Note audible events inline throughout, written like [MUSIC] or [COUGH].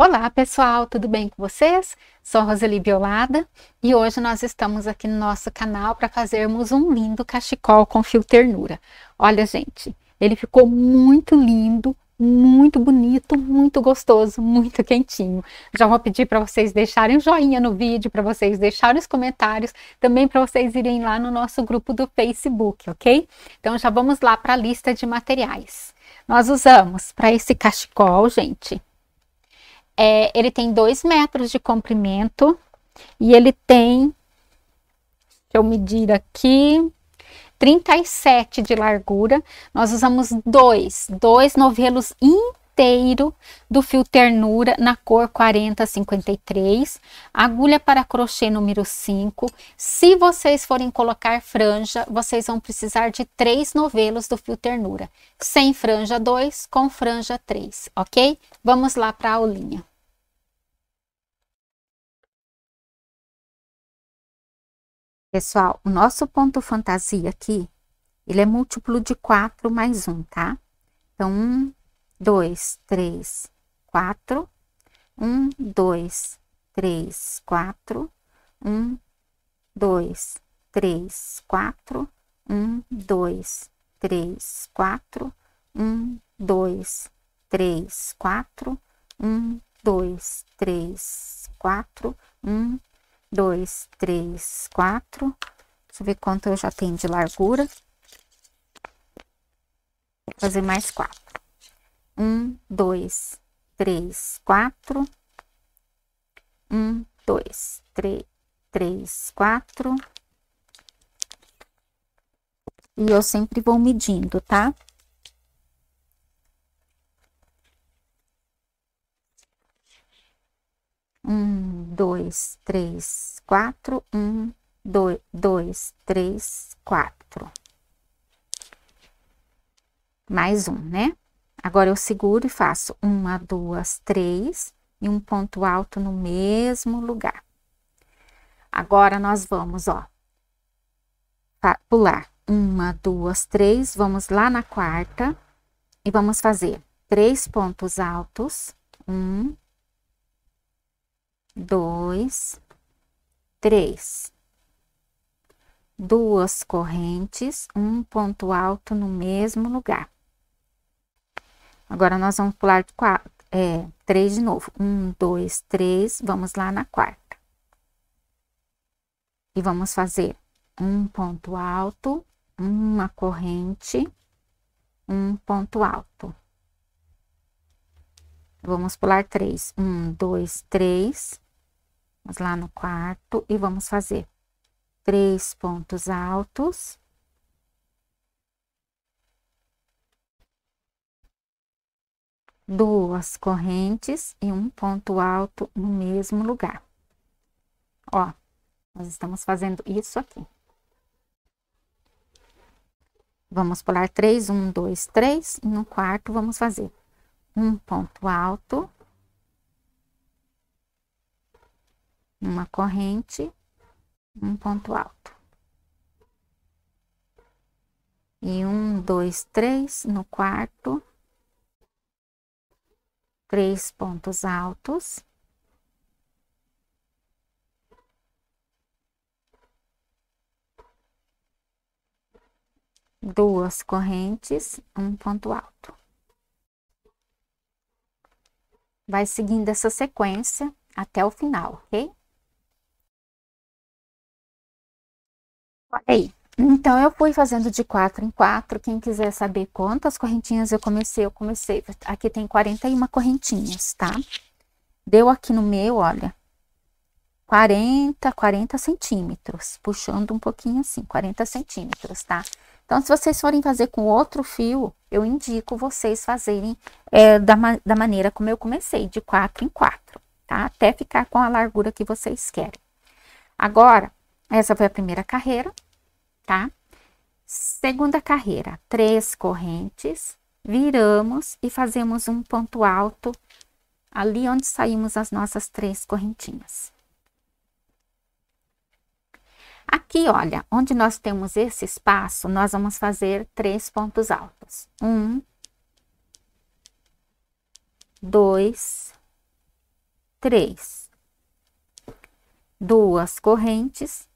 Olá pessoal, tudo bem com vocês? Sou Roseli Biolada e hoje nós estamos aqui no nosso canal para fazermos um lindo cachecol com fio ternura. Olha gente, ele ficou muito lindo, muito bonito, muito gostoso, muito quentinho. Já vou pedir para vocês deixarem um joinha no vídeo, para vocês deixarem os comentários, também para vocês irem lá no nosso grupo do Facebook, ok? Então já vamos lá para a lista de materiais. Nós usamos para esse cachecol, gente, é, ele tem 2 metros de comprimento e ele tem, deixa eu medir aqui, 37 de largura. Nós usamos dois, dois novelos inteiro do fio ternura na cor 4053, agulha para crochê número 5. Se vocês forem colocar franja, vocês vão precisar de três novelos do fio ternura, sem franja 2, com franja 3, ok? Vamos lá para a aulinha. Pessoal, o nosso ponto fantasia aqui, ele é múltiplo de 4 mais 1, tá? Então, 1, 2, 3, 4. 1, 2, 3, 4. 1, 2, 3, 4. 1, 2, 3, 4. 1, 2, 3, 4. 1, 2, 3, 4. 1, dois, três, quatro. Deixa eu ver quanto eu já tenho de largura. Vou fazer mais quatro. Um, dois, três, quatro. Um, dois, três, três, quatro. E eu sempre vou medindo, tá? Um, 2, 3, 4, 1, 2, 3, 4. Mais um, né? Agora, eu seguro e faço uma, duas, três e um ponto alto no mesmo lugar. Agora, nós vamos, ó, pular uma, duas, três, vamos lá na quarta e vamos fazer três pontos altos, um, dois, três. Duas correntes, um ponto alto no mesmo lugar. Agora, nós vamos pular de quatro, é, três de novo. Um, dois, três, vamos lá na quarta. E vamos fazer um ponto alto, uma corrente, um ponto alto. Vamos pular três. Um, dois, três Vamos lá no quarto e vamos fazer três pontos altos. Duas correntes e um ponto alto no mesmo lugar. Ó, nós estamos fazendo isso aqui. Vamos pular três, um, dois, três, e no quarto vamos fazer um ponto alto uma corrente, um ponto alto. E um, dois, três no quarto, três pontos altos. Duas correntes, um ponto alto. Vai seguindo essa sequência até o final, ok? Olha aí. Então, eu fui fazendo de quatro em quatro. Quem quiser saber quantas correntinhas eu comecei, eu comecei. Aqui tem 41 correntinhas, tá? Deu aqui no meu, olha, 40, 40 centímetros. Puxando um pouquinho assim, 40 centímetros, tá? Então, se vocês forem fazer com outro fio, eu indico vocês fazerem é, da, da maneira como eu comecei, de quatro em quatro, tá? Até ficar com a largura que vocês querem. Agora, essa foi a primeira carreira, tá? Segunda carreira, três correntes, viramos e fazemos um ponto alto ali onde saímos as nossas três correntinhas. Aqui, olha, onde nós temos esse espaço, nós vamos fazer três pontos altos. Um, dois, três. Duas correntes,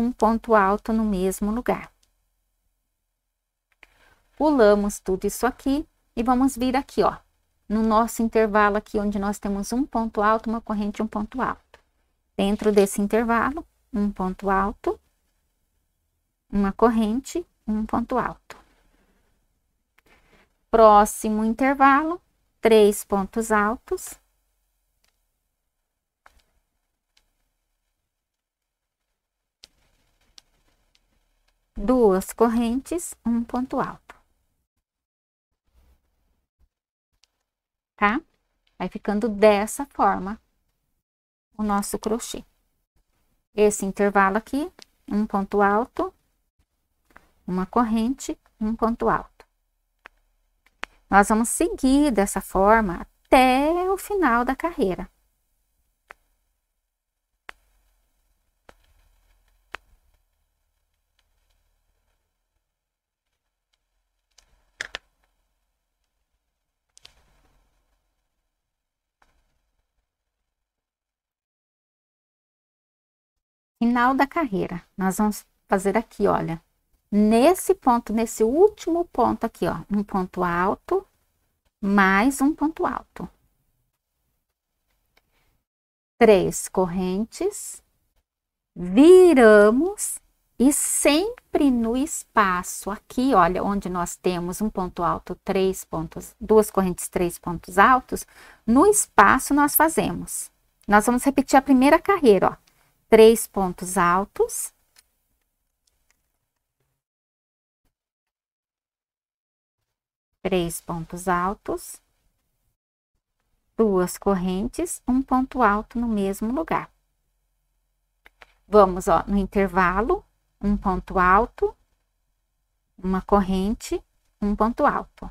um ponto alto no mesmo lugar. Pulamos tudo isso aqui e vamos vir aqui, ó, no nosso intervalo aqui, onde nós temos um ponto alto, uma corrente um ponto alto. Dentro desse intervalo, um ponto alto, uma corrente, um ponto alto. Próximo intervalo, três pontos altos, duas correntes, um ponto alto. Tá? Vai ficando dessa forma o nosso crochê. Esse intervalo aqui, um ponto alto, uma corrente, um ponto alto. Nós vamos seguir dessa forma até o final da carreira. final da carreira. Nós vamos fazer aqui, olha, nesse ponto, nesse último ponto aqui, ó, um ponto alto, mais um ponto alto. Três correntes, viramos e sempre no espaço aqui, olha, onde nós temos um ponto alto, três pontos, duas correntes, três pontos altos, no espaço nós fazemos. Nós vamos repetir a primeira carreira, ó três pontos altos. Três pontos altos, duas correntes, um ponto alto no mesmo lugar. Vamos, ó, no intervalo, um ponto alto, uma corrente, um ponto alto.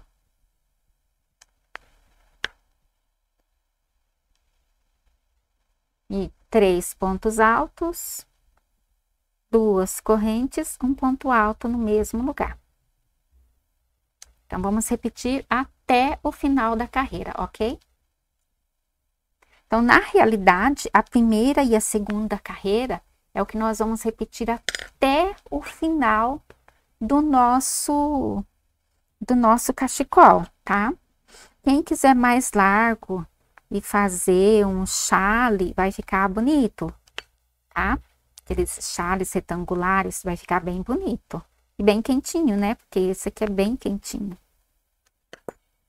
E três pontos altos, duas correntes, um ponto alto no mesmo lugar. Então, vamos repetir até o final da carreira, ok? Então, na realidade, a primeira e a segunda carreira é o que nós vamos repetir até o final do nosso do nosso cachecol, tá? Quem quiser mais largo, e fazer um chale, vai ficar bonito, tá? Aqueles chales retangulares, vai ficar bem bonito. E bem quentinho, né? Porque esse aqui é bem quentinho.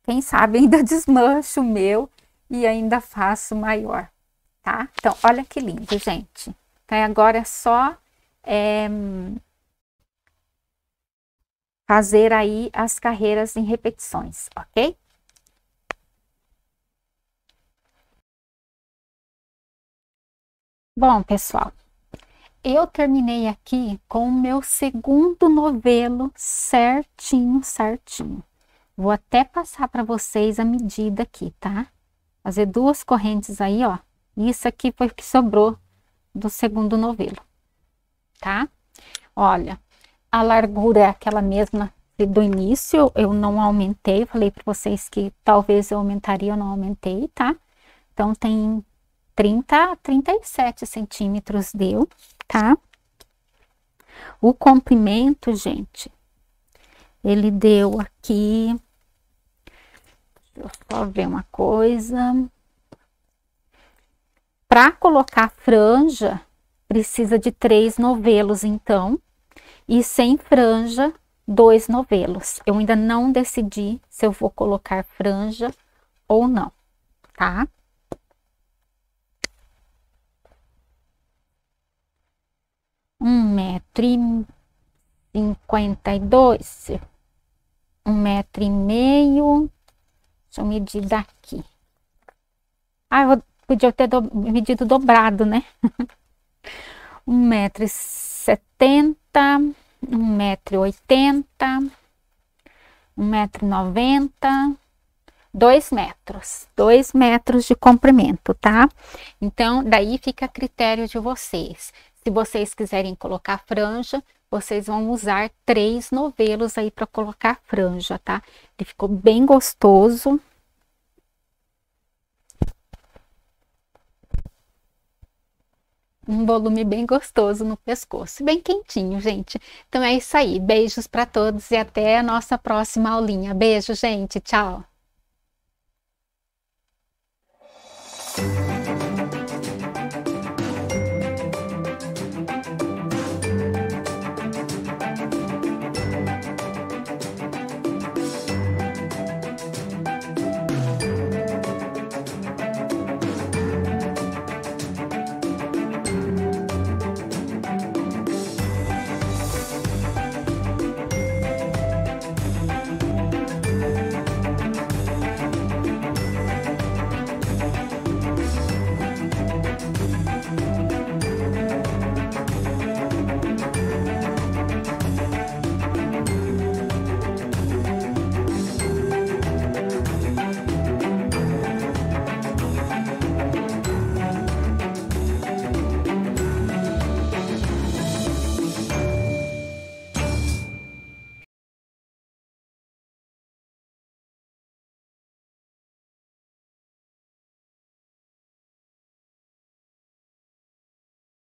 Quem sabe ainda [LAUGHS] desmancho o meu e ainda faço maior, tá? Então, olha que lindo, gente. Então, é agora é só é, fazer aí as carreiras em repetições, ok? Bom, pessoal, eu terminei aqui com o meu segundo novelo certinho, certinho. Vou até passar para vocês a medida aqui, tá? Fazer duas correntes aí, ó. Isso aqui foi o que sobrou do segundo novelo, tá? Olha, a largura é aquela mesma do início, eu não aumentei, falei para vocês que talvez eu aumentaria, eu não aumentei, tá? Então, tem 30 a 37 centímetros deu, tá? O comprimento, gente, ele deu aqui. Deixa eu só ver uma coisa. Para colocar franja, precisa de três novelos, então. E sem franja, dois novelos. Eu ainda não decidi se eu vou colocar franja ou não, tá? metro e cinquenta e dois, um metro e meio, deixa eu medir daqui. Ah, eu podia ter do, medido dobrado, né? [LAUGHS] um metro e setenta, um metro e oitenta, um metro e noventa, dois metros, dois metros de comprimento, tá? Então, daí fica a critério de vocês. Se vocês quiserem colocar franja, vocês vão usar três novelos aí para colocar franja, tá? Ele ficou bem gostoso. um volume bem gostoso no pescoço, bem quentinho, gente. Então é isso aí. Beijos para todos e até a nossa próxima aulinha. Beijo, gente. Tchau.